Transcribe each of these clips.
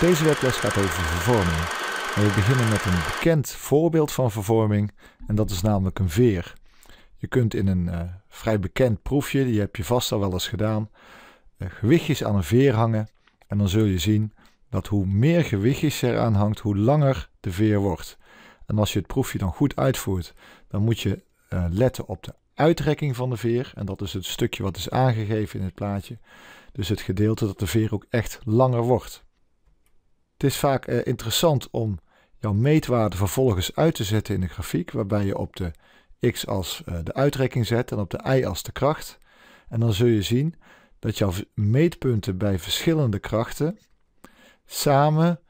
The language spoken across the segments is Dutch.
Deze webles gaat over vervorming. we beginnen met een bekend voorbeeld van vervorming en dat is namelijk een veer. Je kunt in een eh, vrij bekend proefje, die heb je vast al wel eens gedaan, eh, gewichtjes aan een veer hangen en dan zul je zien dat hoe meer gewichtjes eraan hangt, hoe langer de veer wordt. En als je het proefje dan goed uitvoert, dan moet je eh, letten op de uitrekking van de veer. En dat is het stukje wat is aangegeven in het plaatje. Dus het gedeelte dat de veer ook echt langer wordt. Het is vaak eh, interessant om jouw meetwaarde vervolgens uit te zetten in een grafiek, waarbij je op de x als eh, de uitrekking zet en op de y als de kracht. En dan zul je zien dat jouw meetpunten bij verschillende krachten samen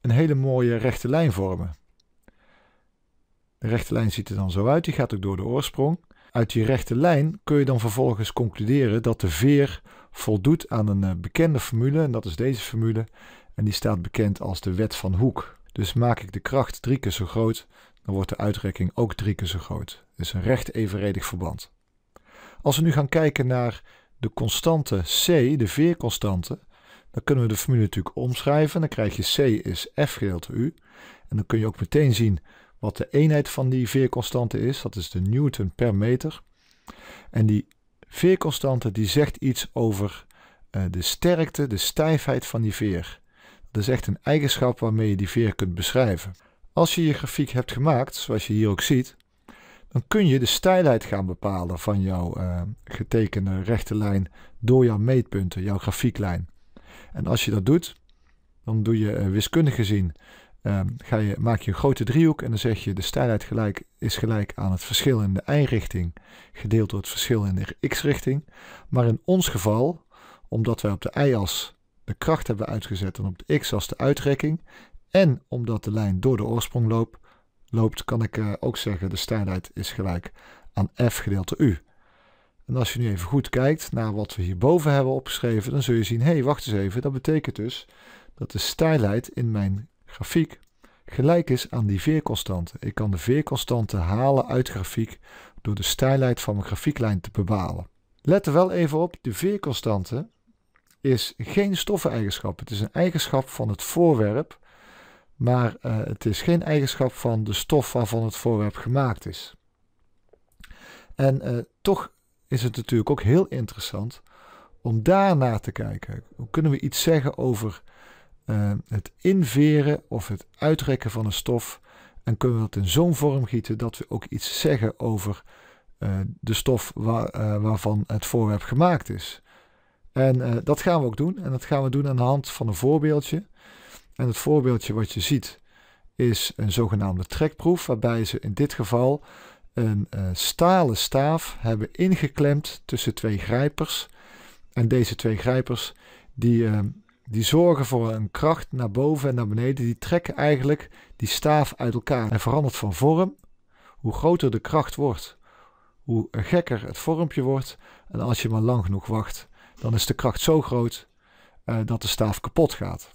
een hele mooie rechte lijn vormen. De rechte lijn ziet er dan zo uit, die gaat ook door de oorsprong. Uit die rechte lijn kun je dan vervolgens concluderen dat de veer voldoet aan een eh, bekende formule, en dat is deze formule. En die staat bekend als de wet van Hoek. Dus maak ik de kracht drie keer zo groot, dan wordt de uitrekking ook drie keer zo groot. is een recht evenredig verband. Als we nu gaan kijken naar de constante c, de veerconstante, dan kunnen we de formule natuurlijk omschrijven. Dan krijg je c is f gedeeld door u. En dan kun je ook meteen zien wat de eenheid van die veerconstante is. Dat is de newton per meter. En die veerconstante die zegt iets over eh, de sterkte, de stijfheid van die veer. Dat is echt een eigenschap waarmee je die veer kunt beschrijven. Als je je grafiek hebt gemaakt, zoals je hier ook ziet, dan kun je de stijlheid gaan bepalen van jouw uh, getekende rechte lijn door jouw meetpunten, jouw grafieklijn. En als je dat doet, dan doe je eh, wiskundig gezien, ehm, ga je, maak je een grote driehoek en dan zeg je de stijlheid gelijk, is gelijk aan het verschil in de y-richting gedeeld door het verschil in de x-richting. Maar in ons geval, omdat wij op de y-as de kracht hebben we uitgezet, dan op de x-as de uitrekking. En omdat de lijn door de oorsprong loopt, loopt kan ik eh, ook zeggen de steilheid is gelijk aan f gedeeld door u. En als je nu even goed kijkt naar wat we hierboven hebben opgeschreven, dan zul je zien, hé, hey, wacht eens even, dat betekent dus dat de stijlheid in mijn grafiek gelijk is aan die veerconstante. Ik kan de veerconstante halen uit de grafiek door de stijlheid van mijn grafieklijn te bepalen. Let er wel even op, de veerconstante is geen stoffeneigenschap. Het is een eigenschap van het voorwerp, maar eh, het is geen eigenschap van de stof waarvan het voorwerp gemaakt is. En eh, toch is het natuurlijk ook heel interessant om daarna te kijken. Hoe kunnen we iets zeggen over eh, het inveren of het uitrekken van een stof? En kunnen we dat in zo'n vorm gieten dat we ook iets zeggen over de stof waar, waarvan het voorwerp gemaakt is? En eh, dat gaan we ook doen. En dat gaan we doen aan de hand van een voorbeeldje. En het voorbeeldje wat je ziet is een zogenaamde trekproef, waarbij ze in dit geval een eh, stalen staaf hebben ingeklemd tussen twee grijpers. En deze twee grijpers die, ehm, die zorgen voor een kracht naar boven en naar beneden. Die trekken eigenlijk die staaf uit elkaar. en verandert van vorm. Hoe groter de kracht wordt, hoe gekker het vormpje wordt. En als je maar lang genoeg wacht, dan is de kracht zo groot eh, dat de staaf kapot gaat.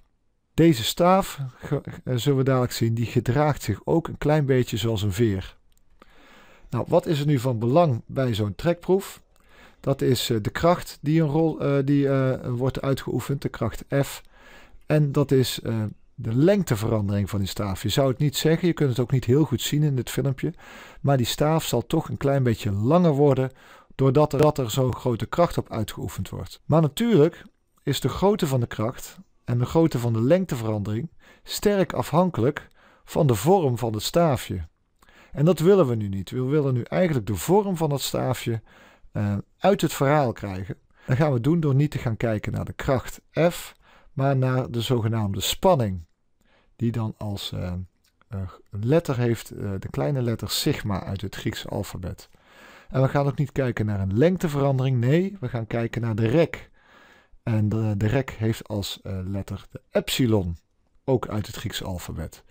Deze staaf, eh, zullen we dadelijk zien, die gedraagt zich ook een klein beetje zoals een veer. Nou, wat is er nu van belang bij zo'n trekproef? Dat is eh, de kracht die, een rol, die wordt uitgeoefend, de kracht F. En dat is de lengteverandering van die staaf. Je zou het niet zeggen, je kunt het ook niet heel goed zien in dit filmpje. Maar die staaf zal toch een klein beetje langer worden doordat er, dat er zo'n grote kracht op uitgeoefend wordt. Maar natuurlijk is de grootte van de kracht en de grootte van de lengteverandering sterk afhankelijk van de vorm van het staafje. En dat willen we nu niet. We willen nu eigenlijk de vorm van het staafje eh, uit het verhaal krijgen. Dat gaan we doen door niet te gaan kijken naar de kracht F, maar naar de zogenaamde spanning, die dan als eh, eh, letter heeft de kleine letter sigma uit het Griekse alfabet. En we gaan ook niet kijken naar een lengteverandering. Nee, we gaan kijken naar de rek. En de, de rek heeft als eh, letter de epsilon, ook uit het Griekse alfabet.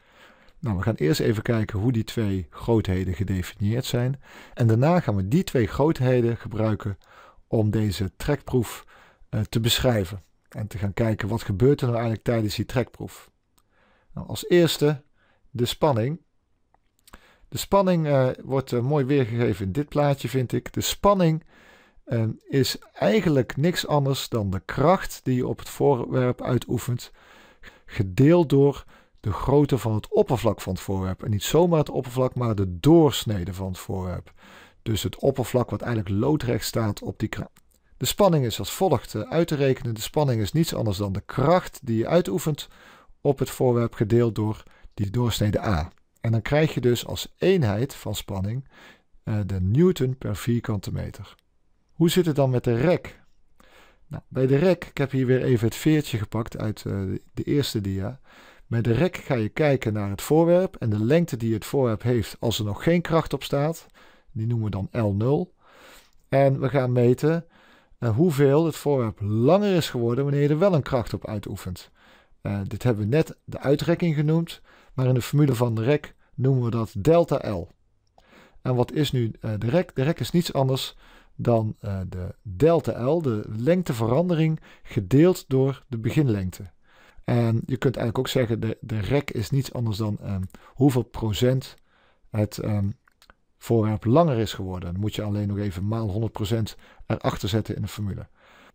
Nou, we gaan eerst even kijken hoe die twee grootheden gedefinieerd zijn. En daarna gaan we die twee grootheden gebruiken om deze trekproef eh, te beschrijven. En te gaan kijken wat gebeurt er nou eigenlijk tijdens die trekproef. Nou, als eerste de spanning. De spanning eh, wordt eh, mooi weergegeven in dit plaatje, vind ik. De spanning ehm, is eigenlijk niks anders dan de kracht die je op het voorwerp uitoefent, gedeeld door de grootte van het oppervlak van het voorwerp. En niet zomaar het oppervlak, maar de doorsnede van het voorwerp. Dus het oppervlak wat eigenlijk loodrecht staat op die kraan. De spanning is als volgt eh, uit te rekenen. De spanning is niets anders dan de kracht die je uitoefent op het voorwerp gedeeld door die doorsnede A. En dan krijg je dus als eenheid van spanning eh, de newton per vierkante meter. Hoe zit het dan met de rek? Nou, bij de rek, ik heb hier weer even het veertje gepakt uit eh, de eerste dia. Bij de rek ga je kijken naar het voorwerp en de lengte die het voorwerp heeft als er nog geen kracht op staat. Die noemen we dan L0. En we gaan meten eh, hoeveel het voorwerp langer is geworden wanneer je er wel een kracht op uitoefent. Eh, dit hebben we net de uitrekking genoemd, maar in de formule van de rek noemen we dat delta L. En wat is nu eh, de rek? De rek is niets anders dan eh, de delta L, de lengteverandering, gedeeld door de beginlengte. En je kunt eigenlijk ook zeggen, de, de rek is niets anders dan ehm, hoeveel procent het ehm, voorwerp langer is geworden. Dan moet je alleen nog even maal 100% erachter zetten in de formule.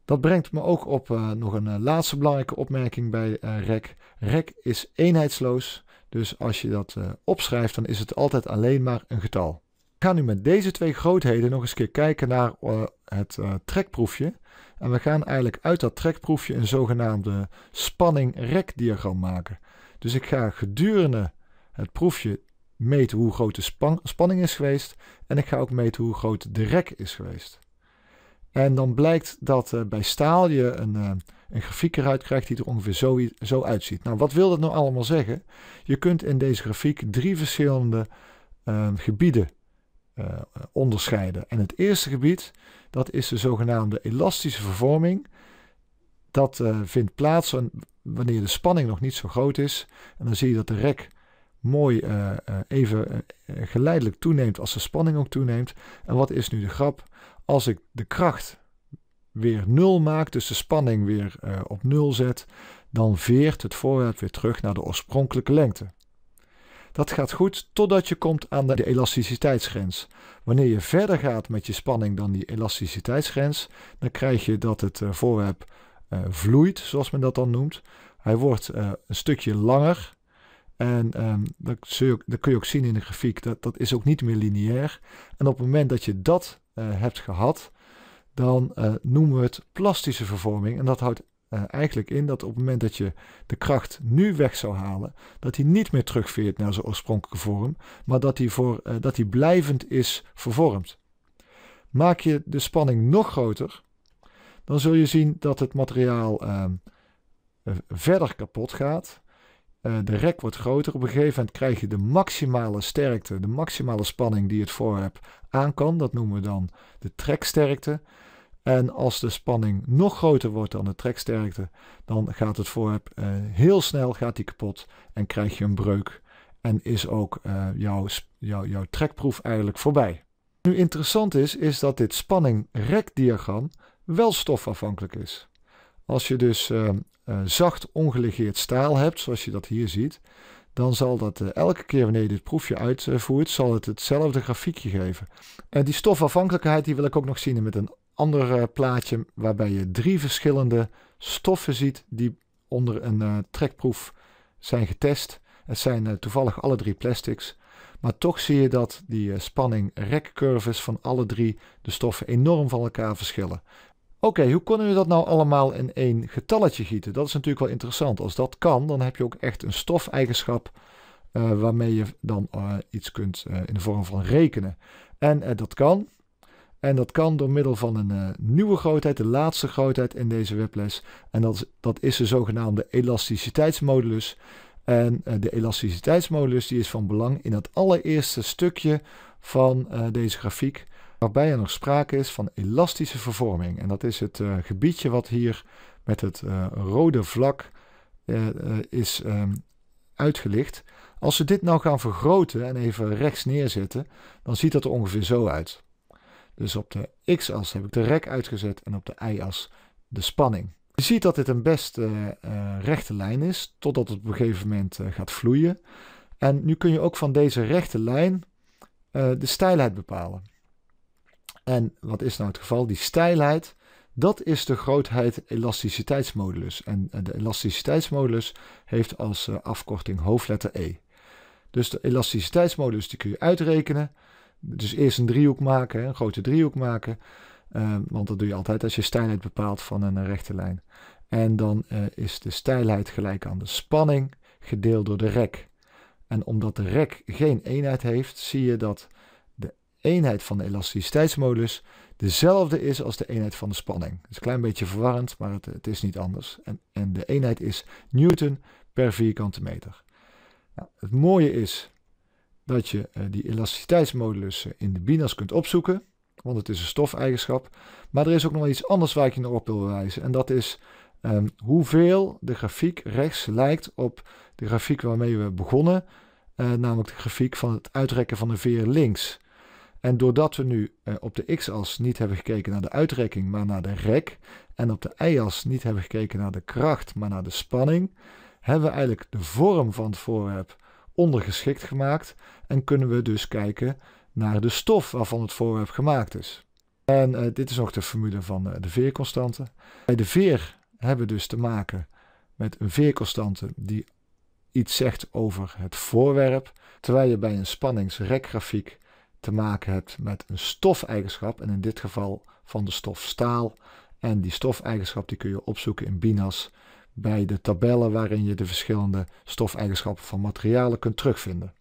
Dat brengt me ook op eh, nog een eh, laatste belangrijke opmerking bij REC. Eh, REC is eenheidsloos, dus als je dat opschrijft, dan is het altijd alleen maar een getal. Ik ga nu met deze twee grootheden nog eens keer kijken naar het trekproefje. En we gaan eigenlijk uit dat trekproefje een zogenaamde spanning-rek-diagram maken. Dus ik ga gedurende het proefje meten hoe groot de spanning is geweest. En ik ga ook meten hoe groot de rek is geweest. En dan blijkt dat eh, bij staal je een, eh, een grafiek eruit krijgt die er ongeveer zo, zo uitziet. Nou, wat wil dat nou allemaal zeggen? Je kunt in deze grafiek drie verschillende ehm, gebieden eh, onderscheiden. En het eerste gebied, dat is de zogenaamde elastische vervorming. Dat vindt plaats wanneer de spanning nog niet zo groot is. En dan zie je dat de rek mooi even geleidelijk toeneemt als de spanning ook toeneemt. En wat is nu de grap? als ik de kracht weer nul maak, dus de spanning weer eh, op nul zet, dan veert het voorwerp weer terug naar de oorspronkelijke lengte. Dat gaat goed totdat je komt aan de elasticiteitsgrens. Wanneer je verder gaat met je spanning dan die elasticiteitsgrens, dan krijg je dat het eh, voorwerp eh, vloeit, zoals men dat dan noemt. Hij wordt een stukje langer. En ehm, dat, kun je ook zien in de grafiek. Dat, dat is ook niet meer lineair. En op het moment dat je dat eh, hebt gehad, dan eh, noemen we het plastische vervorming. En dat houdt eh, eigenlijk in dat op het moment dat je de kracht nu weg zou halen, dat die niet meer terugveert naar zijn oorspronkelijke vorm, maar dat die, voor, dat die blijvend is vervormd. Maak je de spanning nog groter, dan zul je zien dat het materiaal ehm, verder kapot gaat. Eh, de rek wordt groter op een gegeven moment, krijg je de maximale sterkte, de maximale spanning die het voorwerp aan kan. Dat noemen we dan de treksterkte. En als de spanning nog groter wordt dan de treksterkte, dan gaat het voorwerp eh, heel snel gaat die kapot en krijg je een breuk. En is ook eh, jouw, jouw trekproef eigenlijk voorbij. Nu interessant is, is dat dit spanning-rekdiagram wel stofafhankelijk is. Als je dus eh, eh, zacht ongelegeerd staal hebt, zoals je dat hier ziet, dan zal dat eh, elke keer wanneer je dit proefje uitvoert, zal het hetzelfde grafiekje geven. En die stofafhankelijkheid die wil ik ook nog zien met een ander plaatje, waarbij je drie verschillende stoffen ziet die onder een trekproef zijn getest. Het zijn toevallig alle drie plastics. Maar toch zie je dat die spanning rekcurves van alle drie de stoffen enorm van elkaar verschillen. Oké, hoe kunnen we dat nou allemaal in één getalletje gieten? Dat is natuurlijk wel interessant. Als dat kan, dan heb je ook echt een stofeigenschap uh, waarmee je dan eh, iets kunt eh, in de vorm van rekenen. En dat kan. En dat kan door middel van een nieuwe grootheid, de laatste grootheid in deze webles. En dat, is, dat is de zogenaamde elasticiteitsmodulus. En de elasticiteitsmodulus die is van belang in dat allereerste stukje van deze grafiek waarbij er nog sprake is van elastische vervorming. En dat is het eh, gebiedje wat hier met het eh, rode vlak eh, is ehm, uitgelicht. Als we dit nou gaan vergroten en even rechts neerzetten, dan ziet dat er ongeveer zo uit. Dus op de x-as heb ik de rek uitgezet en op de y-as de spanning. Je ziet dat dit een best rechte lijn is, totdat het op een gegeven moment gaat vloeien. En nu kun je ook van deze rechte lijn de steilheid bepalen. En wat is nou het geval? Die stijlheid, dat is de grootheid elasticiteitsmodulus. En eh, de elasticiteitsmodulus heeft als eh, afkorting hoofdletter E. Dus de elasticiteitsmodulus die kun je uitrekenen. Dus eerst een driehoek maken, een grote driehoek maken. Eh, want dat doe je altijd als je stijlheid bepaalt van een rechte lijn. En dan is de stijlheid gelijk aan de spanning gedeeld door de rek. En omdat de rek geen eenheid heeft, zie je dat eenheid van de elasticiteitsmodulus dezelfde is als de eenheid van de spanning. Het is een klein beetje verwarrend, maar het, het is niet anders. En, en, de eenheid is Newton per vierkante meter. Nou, het mooie is dat je eh, die elasticiteitsmodulus eh, in de binas kunt opzoeken, want het is een stofeigenschap. Maar er is ook nog iets anders waar ik je naar op wil wijzen, en dat is ehm, hoeveel de grafiek rechts lijkt op de grafiek waarmee we begonnen, eh, namelijk de grafiek van het uitrekken van de veer links. En doordat we nu eh, op de x-as niet hebben gekeken naar de uitrekking, maar naar de rek, en op de y-as niet hebben gekeken naar de kracht, maar naar de spanning, hebben we eigenlijk de vorm van het voorwerp ondergeschikt gemaakt en kunnen we dus kijken naar de stof waarvan het voorwerp gemaakt is. En eh, dit is nog de formule van eh, de veerconstante. Bij de veer hebben we dus te maken met een veerconstante die iets zegt over het voorwerp, terwijl je bij een spanningsrekgrafiek te maken hebt met een stofeigenschap. En in dit geval van de stof staal. En die stofeigenschap die kun je opzoeken in BINAS bij de tabellen waarin je de verschillende stofeigenschappen van materialen kunt terugvinden.